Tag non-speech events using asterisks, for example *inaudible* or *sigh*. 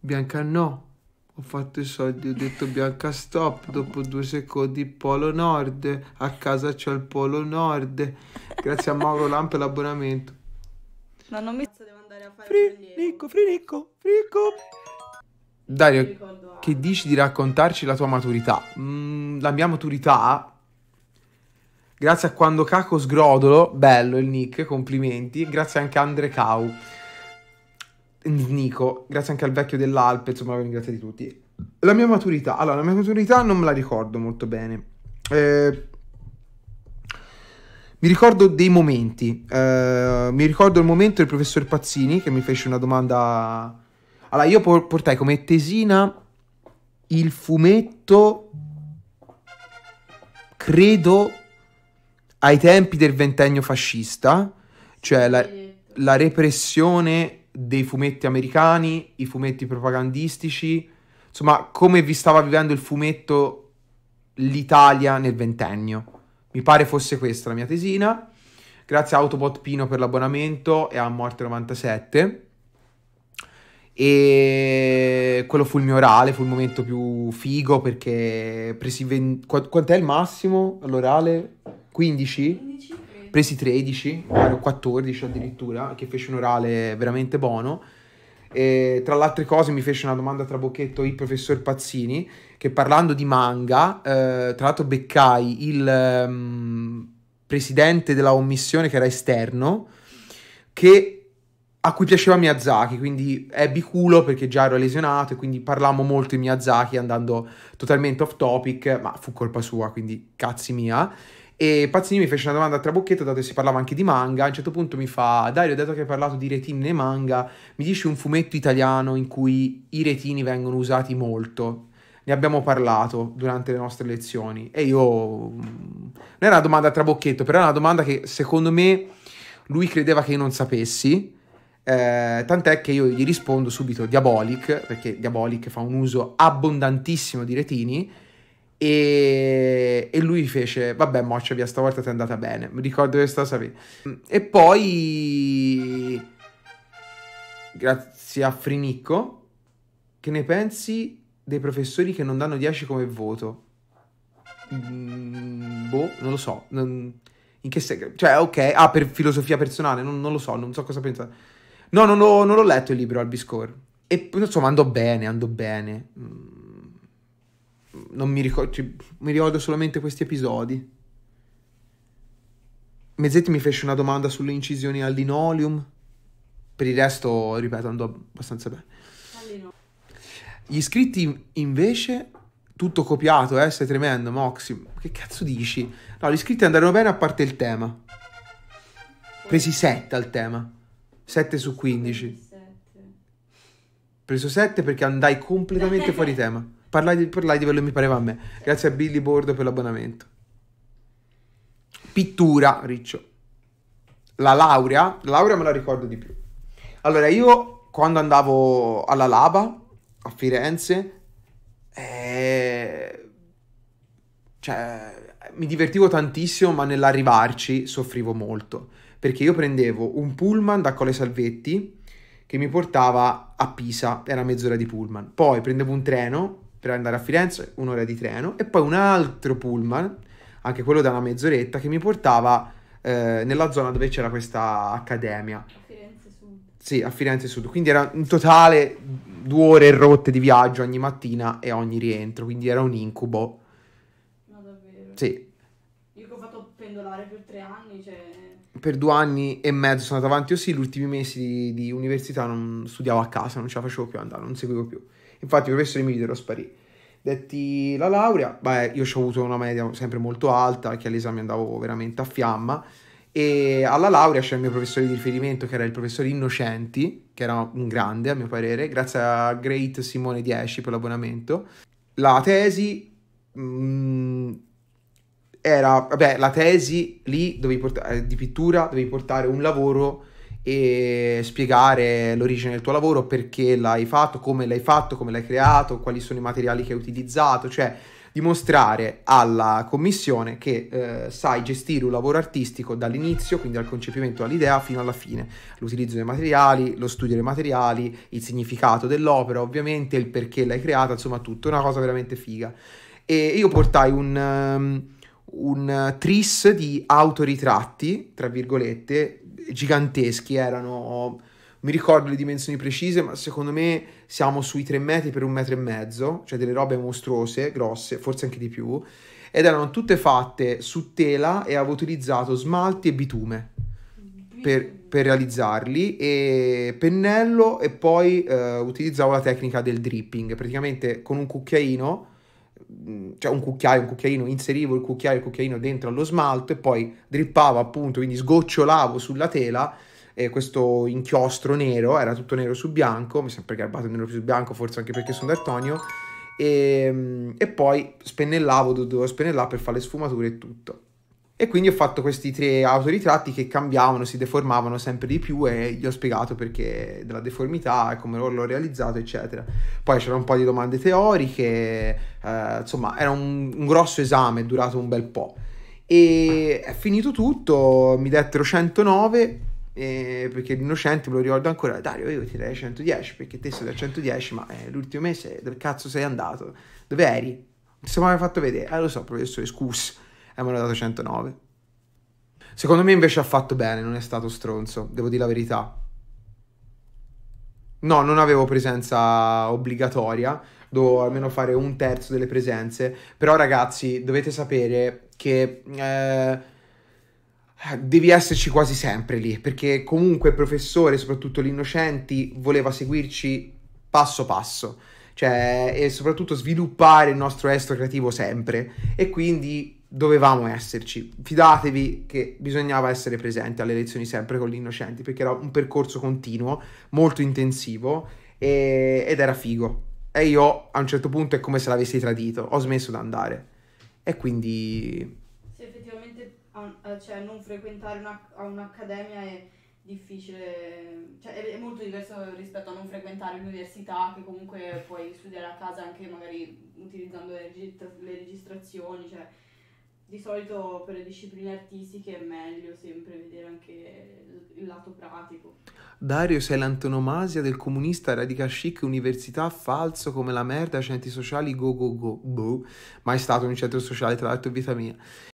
Bianca no. Ho fatto i soldi, ho detto Bianca stop, dopo due secondi Polo Nord, a casa c'è il Polo Nord. Grazie a Mauro Lamp per l'abbonamento. No, non mi devo andare a fare Fricco, fricco, fricco. Dario, che dici di raccontarci la tua maturità? Mm, la mia maturità Grazie a quando Caco Sgrodolo, bello il nick, complimenti. Grazie anche a Andre Cau. Nico, grazie anche al vecchio dell'Alpe, insomma, grazie di tutti. La mia maturità, allora, la mia maturità non me la ricordo molto bene. Eh, mi ricordo dei momenti. Eh, mi ricordo il momento del professor Pazzini che mi fece una domanda. Allora, io portai come tesina il fumetto, credo, ai tempi del ventennio fascista, cioè la, la repressione dei fumetti americani, i fumetti propagandistici, insomma come vi stava vivendo il fumetto l'Italia nel ventennio. Mi pare fosse questa la mia tesina. Grazie a Autobot Pino per l'abbonamento e a Morte97. E quello fu il mio orale, fu il momento più figo perché presi 20... quant'è il massimo all'orale? 15? 15 presi 13, o 14 addirittura, che fece un orale veramente buono. E, tra le altre cose mi fece una domanda tra bocchetto il professor Pazzini, che parlando di manga, eh, tra l'altro beccai il um, presidente della commissione che era esterno, che a cui piaceva Miyazaki, quindi ebbi culo perché già ero lesionato e quindi parlammo molto di Miyazaki andando totalmente off topic, ma fu colpa sua, quindi cazzi mia. E Pazzini mi fece una domanda a Trabocchetto, dato che si parlava anche di manga. A un certo punto mi fa: Dario, dato che hai parlato di retini nei manga, mi dici un fumetto italiano in cui i retini vengono usati molto? Ne abbiamo parlato durante le nostre lezioni. E io. Mm, non era una domanda a Trabocchetto, però era una domanda che secondo me lui credeva che io non sapessi. Eh, tant'è che io gli rispondo subito Diabolic, perché Diabolic fa un uso abbondantissimo di retini e, e, lui fece vabbè moccia via stavolta ti è andata bene mi ricordo questa cosa e poi grazie a Frinicco che ne pensi dei professori che non danno 10 come voto mm, boh non lo so non, in che segreto cioè ok ah per filosofia personale non, non, lo so non so cosa pensate no non, ho, non l'ho letto il libro al Biscor e insomma andò bene andò bene mm non mi ricordo, cioè, mi ricordo solamente questi episodi. Mezzetti mi fece una domanda sulle incisioni al linoleum. Per il resto, ripeto, andò abbastanza bene. Gli iscritti invece, tutto copiato, eh, sei tremendo, Moxi. Che cazzo dici? No, gli iscritti andarono bene a parte il tema. Presi 7 al tema. 7 su 15. Preso 7 perché andai completamente fuori *laughs* tema parlai di, di quello che mi pareva a me. Grazie a Billy Bordo per l'abbonamento. Pittura, Riccio. La laurea, la laurea me la ricordo di più. Allora, io quando andavo alla Laba a Firenze, eh, cioè, mi divertivo tantissimo, ma nell'arrivarci soffrivo molto. Perché io prendevo un pullman da Cole Salvetti che mi portava a Pisa, era mezz'ora di pullman. Poi prendevo un treno per andare a Firenze, un'ora di treno, e poi un altro pullman, anche quello da una mezz'oretta, che mi portava eh, nella zona dove c'era questa accademia. A Firenze Sud. Sì, a Firenze Sud, quindi era in totale due ore rotte di viaggio ogni mattina e ogni rientro, quindi era un incubo. No, davvero? Sì. Io che ho fatto pendolare per tre anni, cioè... Per due anni e mezzo sono andato avanti, io sì, gli ultimi mesi di, di università non studiavo a casa, non ce la facevo più andare, non seguivo più. Infatti il professore mi vide lo sparì. Detti la laurea, beh, io ho avuto una media sempre molto alta, che all'esame andavo veramente a fiamma, e alla laurea c'era il mio professore di riferimento, che era il professore Innocenti, che era un grande a mio parere, grazie a Great Simone 10 per l'abbonamento. La tesi... Mh, mm, era, vabbè, la tesi lì dovevi portare, eh, di pittura dovevi portare un lavoro e spiegare l'origine del tuo lavoro, perché l'hai fatto, come l'hai fatto, come l'hai creato, quali sono i materiali che hai utilizzato, cioè dimostrare alla commissione che eh, sai gestire un lavoro artistico dall'inizio, quindi dal concepimento all'idea fino alla fine, l'utilizzo dei materiali, lo studio dei materiali, il significato dell'opera ovviamente, il perché l'hai creata, insomma tutto, una cosa veramente figa. E io portai un... Um, un eh, tris di autoritratti, tra virgolette, giganteschi, erano, mi ricordo le dimensioni precise, ma secondo me siamo sui tre metri per un metro e mezzo, cioè delle robe mostruose, grosse, forse anche di più, ed erano tutte fatte su tela e avevo utilizzato smalti e bitume per, per realizzarli e pennello e poi eh, utilizzavo la tecnica del dripping, praticamente con un cucchiaino cioè un cucchiaio, un cucchiaino, inserivo il cucchiaio, e il cucchiaino dentro allo smalto e poi drippavo appunto, quindi sgocciolavo sulla tela eh, questo inchiostro nero, era tutto nero su bianco, mi sembra che sono garbato nero su bianco forse anche perché sono daltonio, e, e poi spennellavo, dovevo spennellare per fare le sfumature e tutto. E quindi ho fatto questi tre autoritratti che cambiavano, si deformavano sempre di più e gli ho spiegato perché della deformità come l'ho realizzato, eccetera. Poi c'era un po' di domande teoriche, eh, insomma, era un, un grosso esame, è durato un bel po'. E è finito tutto, mi dettero 109 eh, perché l'innocente me lo ricordo ancora Dario io ti dai 110 perché te sei da 110 ma eh, l'ultimo mese dove cazzo sei andato dove eri non ti sei mai fatto vedere eh lo so professore scusa e mi hanno dato 109. Secondo me invece ha fatto bene, non è stato stronzo, devo dire la verità. No, non avevo presenza obbligatoria, dovevo almeno fare un terzo delle presenze, però ragazzi dovete sapere che... Eh, devi esserci quasi sempre lì, perché comunque il professore, soprattutto l'innocenti, voleva seguirci passo passo, cioè, e soprattutto sviluppare il nostro estro creativo sempre. E quindi dovevamo esserci. Fidatevi che bisognava essere presenti alle lezioni sempre con gli innocenti, perché era un percorso continuo, molto intensivo e, ed era figo. E io a un certo punto è come se l'avessi tradito, ho smesso di andare. E quindi... Sì, effettivamente eh, cioè, non frequentare una, un'accademia è difficile, cioè è, è molto diverso rispetto a non frequentare l'università che comunque puoi studiare a casa anche magari utilizzando le, registra- le registrazioni, cioè di solito per le discipline artistiche è meglio sempre vedere anche il lato pratico. Dario, sei l'antonomasia del comunista radica chic università falso come la merda centri sociali go go go boh, mai stato in un centro sociale tra l'altro vita mia